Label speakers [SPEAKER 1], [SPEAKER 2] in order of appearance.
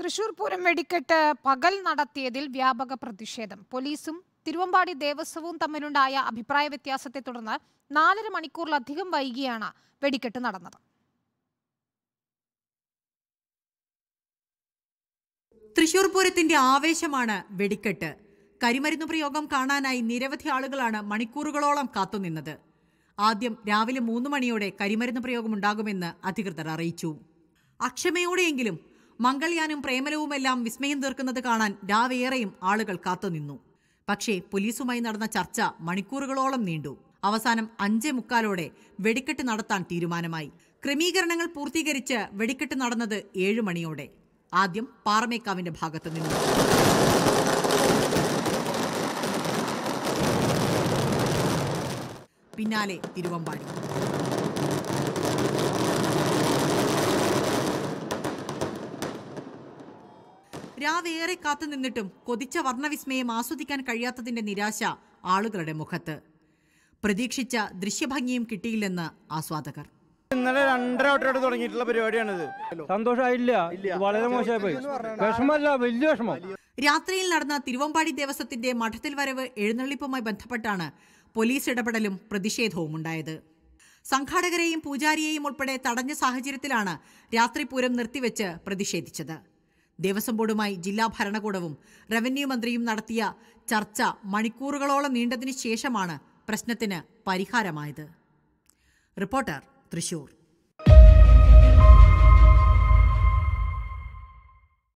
[SPEAKER 1] തൃശൂർ പൂരം വെടിക്കെട്ട് പകൽ നടത്തിയതിൽ വ്യാപക പ്രതിഷേധം പോലീസും തിരുവമ്പാടി ദേവസ്വവും തമ്മിലുണ്ടായ അഭിപ്രായ വ്യത്യാസത്തെ തുടർന്ന് നാലര മണിക്കൂറിലധികം വൈകിയാണ് വെടിക്കെട്ട് നടന്നത് തൃശൂർ പൂരത്തിന്റെ ആവേശമാണ് വെടിക്കെട്ട് കരിമരുന്ന് പ്രയോഗം കാണാനായി നിരവധി ആളുകളാണ് മണിക്കൂറുകളോളം കാത്തുനിന്നത് ആദ്യം രാവിലെ മൂന്ന് മണിയോടെ കരിമരുന്ന് പ്രയോഗമുണ്ടാകുമെന്ന് അധികൃതർ അറിയിച്ചു അക്ഷമയോടെയെങ്കിലും മംഗൾയാനും പ്രേമലവുമെല്ലാം വിസ്മയം തീർക്കുന്നത് കാണാൻ രാവേറെയും ആളുകൾ കാത്തുനിന്നു പക്ഷേ പോലീസുമായി നടന്ന ചർച്ച മണിക്കൂറുകളോളം നീണ്ടു അവസാനം അഞ്ചേ മുക്കാലോടെ വെടിക്കെട്ട് നടത്താൻ തീരുമാനമായി ക്രമീകരണങ്ങൾ പൂർത്തീകരിച്ച് വെടിക്കെട്ട് നടന്നത് ഏഴു മണിയോടെ ആദ്യം പാറമേക്കാവിന്റെ ഭാഗത്ത് നിന്നു പിന്നാലെ തിരുവമ്പാടി രാവേറെ കാത്തുനിന്നിട്ടും കൊതിച്ച വർണ്ണവിസ്മയം ആസ്വദിക്കാൻ കഴിയാത്തതിന്റെ നിരാശ ആളുകളുടെ മുഖത്ത് പ്രതീക്ഷിച്ച ദൃശ്യഭംഗിയും കിട്ടിയില്ലെന്ന് ആസ്വാദകർ ഇന്നലെ രണ്ടര വട്ടമായിട്ട് തുടങ്ങിയിട്ടുള്ള പരിപാടിയാണിത് സന്തോഷമായില്ല വളരെ മോശമായി പോയി വലിയ വിഷമം രാത്രിയിൽ നടന്ന തിരുവമ്പാടി ദേവസ്വത്തിന്റെ മഠത്തിൽ വരവ് എഴുന്നള്ളിപ്പുമായി ബന്ധപ്പെട്ടാണ് പോലീസ് ഇടപെടലും പ്രതിഷേധവും ഉണ്ടായത് സംഘാടകരെയും പൂജാരിയെയും ഉൾപ്പെടെ തടഞ്ഞ സാഹചര്യത്തിലാണ് രാത്രിപൂരം നിർത്തിവെച്ച് പ്രതിഷേധിച്ചത് ദേവസ്വം ബോർഡുമായി ജില്ലാ ഭരണകൂടവും റവന്യൂ മന്ത്രിയും നടത്തിയ ചർച്ച മണിക്കൂറുകളോളം നീണ്ടതിനു ശേഷമാണ് പ്രശ്നത്തിന് പരിഹാരമായത് റിപ്പോർട്ടർ തൃശൂർ